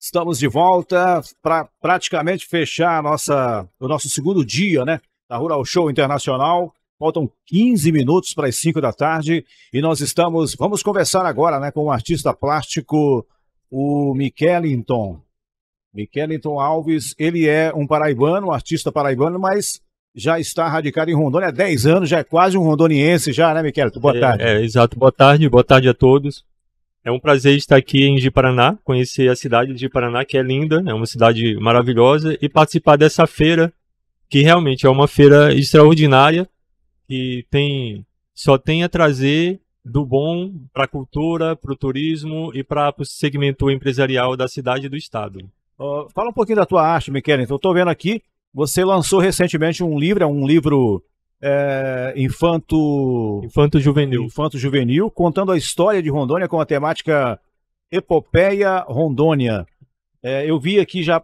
Estamos de volta para praticamente fechar nossa, o nosso segundo dia, né? Da Rural Show Internacional. Faltam 15 minutos para as 5 da tarde e nós estamos. Vamos conversar agora né, com o artista plástico, o Michelinton. Michelinton Alves, ele é um paraibano, um artista paraibano, mas já está radicado em Rondônia há 10 anos, já é quase um rondoniense já, né, Miquel? Boa é, tarde. É, é, exato. Boa tarde, boa tarde a todos. É um prazer estar aqui em Paraná, conhecer a cidade de Paraná, que é linda, é uma cidade maravilhosa, e participar dessa feira, que realmente é uma feira extraordinária, que tem só tem a trazer do bom para a cultura, para o turismo e para o segmento empresarial da cidade e do estado. Uh, fala um pouquinho da tua arte, Miquel. Então, estou vendo aqui você lançou recentemente um livro, é um livro é, infanto... Infanto Juvenil. Infanto Juvenil, contando a história de Rondônia com a temática Epopeia Rondônia. É, eu vi aqui, já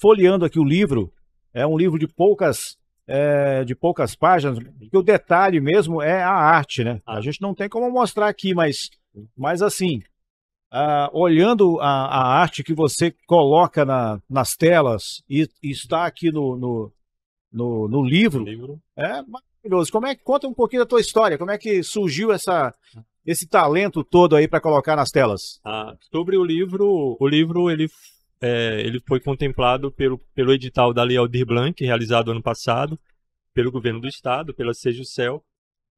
folheando aqui o livro, é um livro de poucas é, de poucas páginas, porque o detalhe mesmo é a arte, né? Ah. A gente não tem como mostrar aqui, mas, mas assim, ah, olhando a, a, arte que você coloca na, nas telas e, e está aqui no, no, no, no livro, livro, é maravilhoso. Como é que conta um pouquinho da tua história? Como é que surgiu essa esse talento todo aí para colocar nas telas? Ah, sobre o livro, o livro ele é, ele foi contemplado pelo, pelo edital da Lei Aldir Blanc, realizado ano passado, pelo governo do estado, pela Seja o Céu.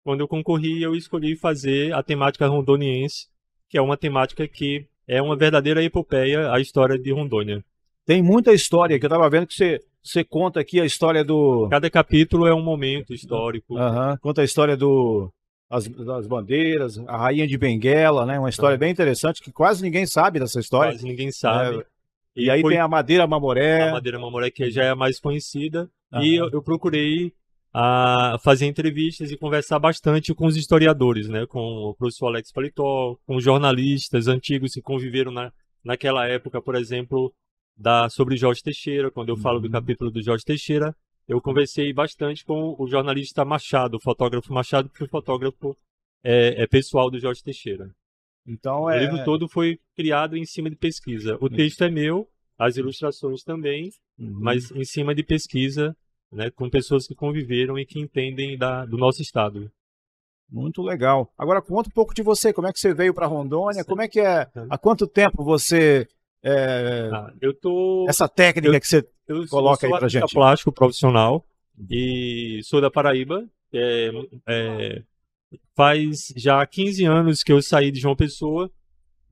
Quando eu concorri, eu escolhi fazer a temática rondoniense que é uma temática que é uma verdadeira epopeia a história de Rondônia. Tem muita história que eu estava vendo que você, você conta aqui a história do. Cada capítulo é um momento histórico. Uhum. Conta a história do as, das bandeiras, a rainha de Benguela, né? Uma história é. bem interessante que quase ninguém sabe dessa história. Quase ninguém sabe. É. E, e, aí foi... tem a madeira mamoré. A madeira mamoré que já é a mais conhecida. Uhum. E eu, eu procurei a fazer entrevistas e conversar bastante com os historiadores, né? com o professor Alex Paletó, com jornalistas antigos que conviveram na, naquela época, por exemplo, da, sobre Jorge Teixeira. Quando eu uhum. falo do uhum. capítulo do Jorge Teixeira, eu conversei bastante com o jornalista Machado, o fotógrafo Machado, porque o fotógrafo é, é pessoal do Jorge Teixeira. Então é... O livro é. todo foi criado em cima de pesquisa. O uhum. texto é meu, as ilustrações também, uhum. mas em cima de pesquisa né, com pessoas que conviveram e que entendem da, do nosso estado. Muito legal. Agora conta um pouco de você, como é que você veio para Rondônia, Sim. como é que é, há quanto tempo você é, ah, eu tô essa técnica eu, que você eu, coloca eu aí para gente? plástico profissional uhum. e sou da Paraíba. É, é, faz já 15 anos que eu saí de João Pessoa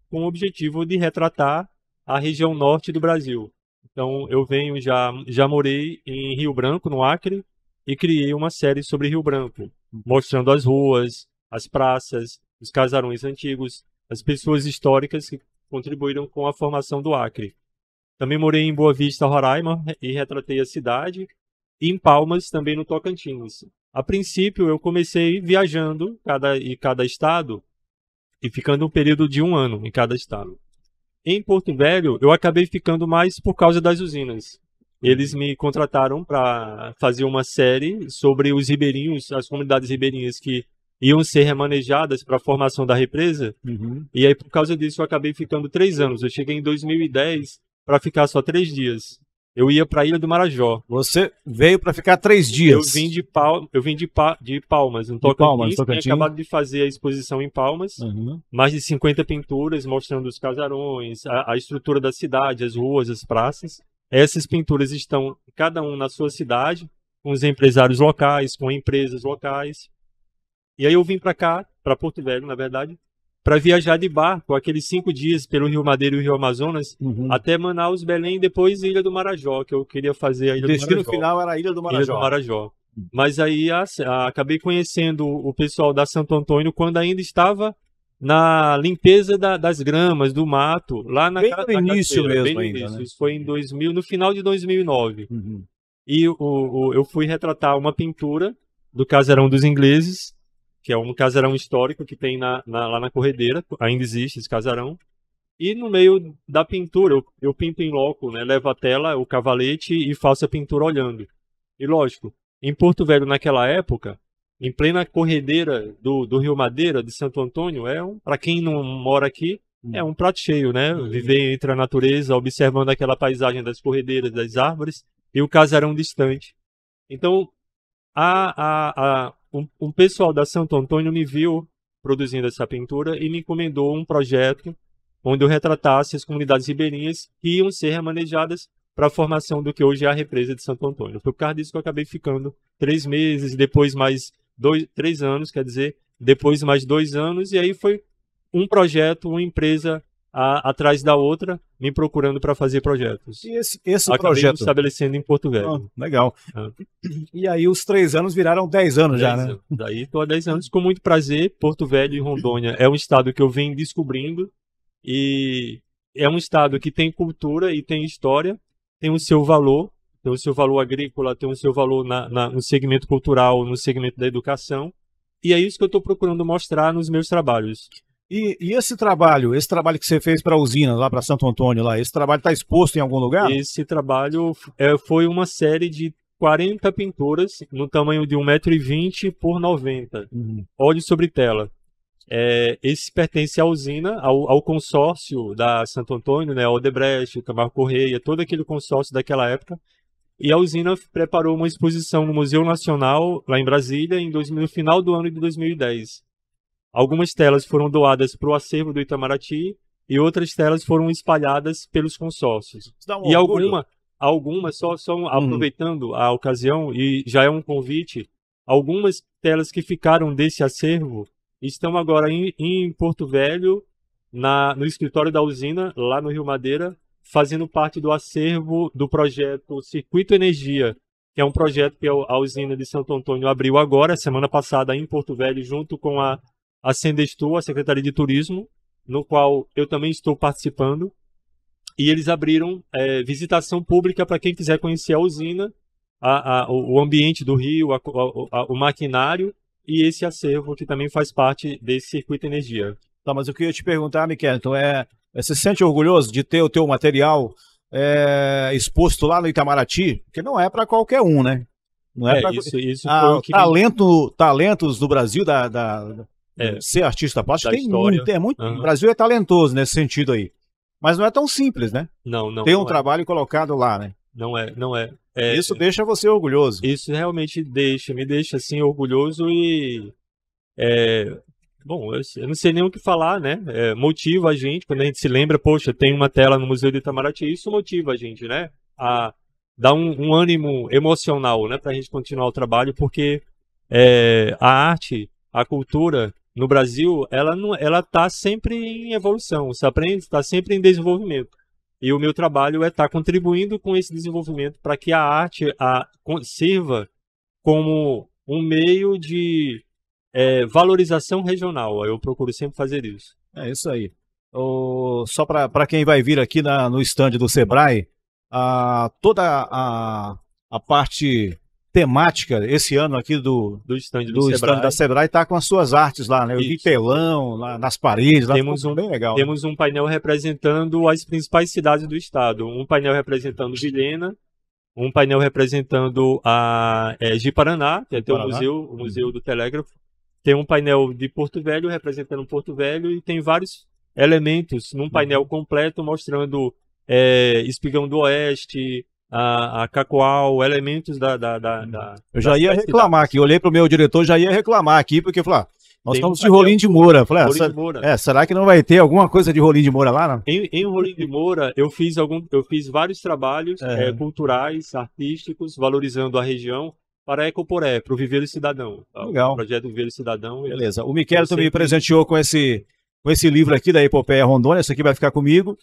com o objetivo de retratar a região norte do Brasil. Então, eu venho já, já morei em Rio Branco, no Acre, e criei uma série sobre Rio Branco, mostrando as ruas, as praças, os casarões antigos, as pessoas históricas que contribuíram com a formação do Acre. Também morei em Boa Vista, Roraima, e retratei a cidade, e em Palmas, também no Tocantins. A princípio, eu comecei viajando cada, em cada estado e ficando um período de um ano em cada estado. Em Porto Velho, eu acabei ficando mais por causa das usinas. Eles uhum. me contrataram para fazer uma série sobre os ribeirinhos, as comunidades ribeirinhas que iam ser remanejadas para a formação da represa. Uhum. E aí, por causa disso, eu acabei ficando três anos. Eu cheguei em 2010 para ficar só três dias eu ia para a Ilha do Marajó. Você veio para ficar três dias? Eu vim de, Pal, eu vim de, pa, de Palmas, no Tocantins. Eu Tinha acabado de fazer a exposição em Palmas. Uhum. Mais de 50 pinturas mostrando os casarões, a, a, estrutura da cidade, as ruas, as praças. Essas pinturas estão cada um na sua cidade, com os empresários locais, com empresas locais. E aí eu vim para cá, para Porto Velho, na verdade, para viajar de barco aqueles cinco dias pelo Rio Madeira e o Rio Amazonas uhum. até Manaus, Belém e depois Ilha do Marajó, que eu queria fazer a Ilha Destino do Marajó. final era a Ilha do Marajó. Ilha do Marajó. Uhum. Mas aí a, a, acabei conhecendo o pessoal da Santo Antônio quando ainda estava na limpeza da, das gramas, do mato, lá na Bem no início mesmo ainda, início. Né? Isso foi em 2000, no final de 2009. Uhum. E o, o, eu fui retratar uma pintura do Casarão dos Ingleses, que é um casarão histórico que tem na, na, lá na Corredeira, ainda existe esse casarão. E no meio da pintura, eu, eu pinto em loco, né? Levo a tela, o cavalete e faço a pintura olhando. E lógico, em Porto Velho naquela época, em plena corredeira do, do Rio Madeira, de Santo Antônio, é um, para quem não mora aqui, hum. é um prato cheio, né? Hum. Viver entre a natureza, observando aquela paisagem das corredeiras, das árvores e o casarão distante. Então, a, a, a, um, um pessoal da Santo Antônio me viu produzindo essa pintura e me encomendou um projeto onde eu retratasse as comunidades ribeirinhas que iam ser remanejadas para a formação do que hoje é a represa de Santo Antônio. por causa disso que eu acabei ficando três meses, depois mais dois, três anos, quer dizer, depois mais dois anos, e aí foi um projeto, uma empresa a, atrás da outra, me procurando para fazer projetos. E esse, esse Acabei é projeto? estabelecendo em Porto Velho. Ah, legal. Ah. E aí os três anos viraram dez anos dez já, né? Anos. Daí estou há dez anos, com muito prazer. Porto Velho e Rondônia é um estado que eu venho descobrindo e é um estado que tem cultura e tem história, tem o seu valor, tem o seu valor agrícola, tem o seu valor na, na, no segmento cultural, no segmento da educação. E é isso que eu estou procurando mostrar nos meus trabalhos. E, e, esse trabalho, esse trabalho que você fez para a usina, lá para Santo Antônio, lá, esse trabalho está exposto em algum lugar? Esse trabalho é, foi uma série de 40 pinturas no tamanho de 1,20m por 90 uhum. óleo sobre tela. É, esse pertence à usina, ao, ao, consórcio da Santo Antônio, né, Odebrecht, Camargo Correia, todo aquele consórcio daquela época. E a usina preparou uma exposição no Museu Nacional, lá em Brasília, em 2000, no final do ano de 2010. Algumas telas foram doadas para o acervo do Itamaraty e outras telas foram espalhadas pelos consórcios. Um e alguma, algumas, só, só uhum. aproveitando a ocasião, e já é um convite, algumas telas que ficaram desse acervo estão agora em, em Porto Velho, na, no escritório da usina, lá no Rio Madeira, fazendo parte do acervo do projeto Circuito Energia, que é um projeto que a usina de Santo Antônio abriu agora, semana passada, em Porto Velho, junto com a a estou, a Secretaria de Turismo, no qual eu também estou participando. E eles abriram é, visitação pública para quem quiser conhecer a usina, a, a, o ambiente do rio, a, o maquinário e esse acervo que também faz parte desse circuito energia. Tá, mas eu queria te perguntar, Miquel, então é, é, você se sente orgulhoso de ter o teu material é, exposto lá no Itamaraty? Porque não é para qualquer um, né? Não é, é pra... isso, isso ah, talento, talentos do Brasil, da, da, é. é, ser artista plástico tem história. muito, é muito. Uhum. O Brasil é talentoso nesse sentido aí. Mas não é tão simples, né? Não, não. Tem um não é. trabalho é. colocado lá, né? Não é, não é. é isso é. deixa você orgulhoso. Isso realmente deixa, me deixa assim orgulhoso e bom, eu não sei nem o que falar, né? É, motiva a gente, quando a gente se lembra, poxa, tem uma tela no Museu de Itamaraty, isso motiva a gente, né? A dar um, um ânimo emocional, né? Pra gente continuar o trabalho, porque é, a arte, a cultura, no Brasil, ela não, ela está sempre em evolução, você aprende, está sempre em desenvolvimento. E o meu trabalho é estar tá contribuindo com esse desenvolvimento para que a arte a, sirva como um meio de é, valorização regional. Eu procuro sempre fazer isso. É isso aí. só para quem vai vir aqui na, no estande do Sebrae, a, toda a, a parte temática esse ano aqui do, do stand, do do stand da Sebrae está com as suas artes lá, né? Eu lá, nas paredes, lá temos um bem legal. Né? Temos um painel representando as principais cidades do estado, um painel representando Vilhena, um painel representando a é, Giparaná, que é até o museu, o hum. museu do telégrafo, tem um painel de Porto Velho representando Porto Velho e tem vários elementos num uhum. painel completo mostrando é, Espigão do Oeste, a, a Cacoal, elementos da, da, da, uhum. da Eu já ia reclamar aqui, olhei para o meu diretor, já ia reclamar aqui, porque falar ah, nós tem estamos de Rolim de Moura. Falei, ah, de Moura. É, será que não vai ter alguma coisa de Rolim de Moura lá? Não? Em, em Rolim de Moura, eu fiz, algum, eu fiz vários trabalhos é. É, culturais, artísticos, valorizando a região para a Ecoporé, para o e Cidadão. Legal. O projeto e Cidadão. Beleza. O Miquel também me presenteou com esse, com esse livro aqui da Epopeia Rondônia, esse aqui vai ficar comigo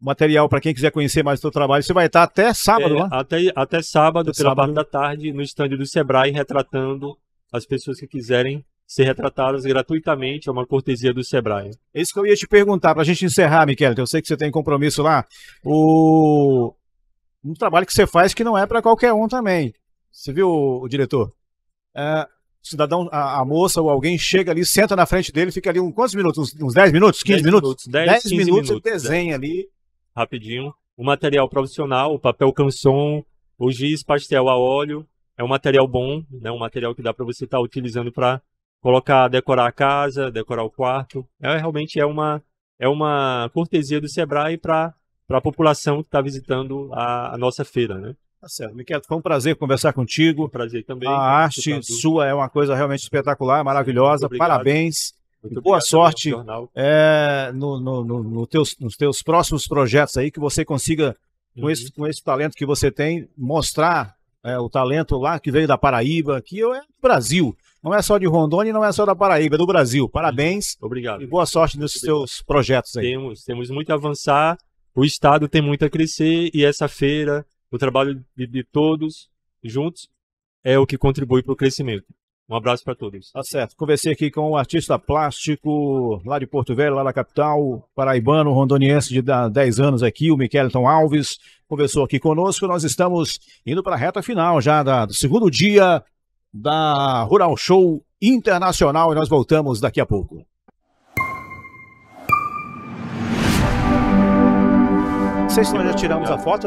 material para quem quiser conhecer mais o seu trabalho. Você vai estar até sábado é, lá? Até, até sábado, até pela sábado. parte né? da tarde, no estande do Sebrae, retratando as pessoas que quiserem ser retratadas gratuitamente, é uma cortesia do Sebrae. É isso que eu ia te perguntar, para a gente encerrar, Miquel, eu sei que você tem compromisso lá. O... Um trabalho que você faz que não é para qualquer um também. Você viu, o diretor? É, cidadão, a, a, moça ou alguém chega ali, senta na frente dele, fica ali um, quantos minutos? Uns, uns 10 minutos? 15 10 minutos? minutos 10, minutos, minutos, ele é. desenha ali rapidinho. O material profissional, o papel canson, o giz pastel a óleo, é um material bom, né? Um material que dá para você estar tá utilizando para colocar, decorar a casa, decorar o quarto. É realmente é uma é uma cortesia do Sebrae para para a população que está visitando a, a, nossa feira, né? Tá certo. Miquel, foi um prazer conversar contigo. Prazer também. A né? arte sua é uma coisa realmente espetacular, maravilhosa. Parabéns. Muito boa sorte é, no, no, no, teus, nos teus próximos projetos aí, que você consiga, uhum. com, esse, com esse talento que você tem, mostrar é, o talento lá que veio da Paraíba, que é do Brasil. Não é só de Rondônia, não é só da Paraíba, é do Brasil. Uhum. Parabéns. Obrigado. E boa sorte nos seus projetos aí. Temos, temos muito a avançar, o Estado tem muito a crescer e essa feira, o trabalho de, de todos juntos, é o que contribui para o crescimento. Um abraço para todos. Tá certo. Conversei aqui com o um artista plástico lá de Porto Velho, lá da capital, paraibano, rondoniense de 10 anos aqui, o Miquelton Alves. Conversou aqui conosco. Nós estamos indo para a reta final já da, do segundo dia da Rural Show Internacional e nós voltamos daqui a pouco. Não sei se nós já tiramos a foto.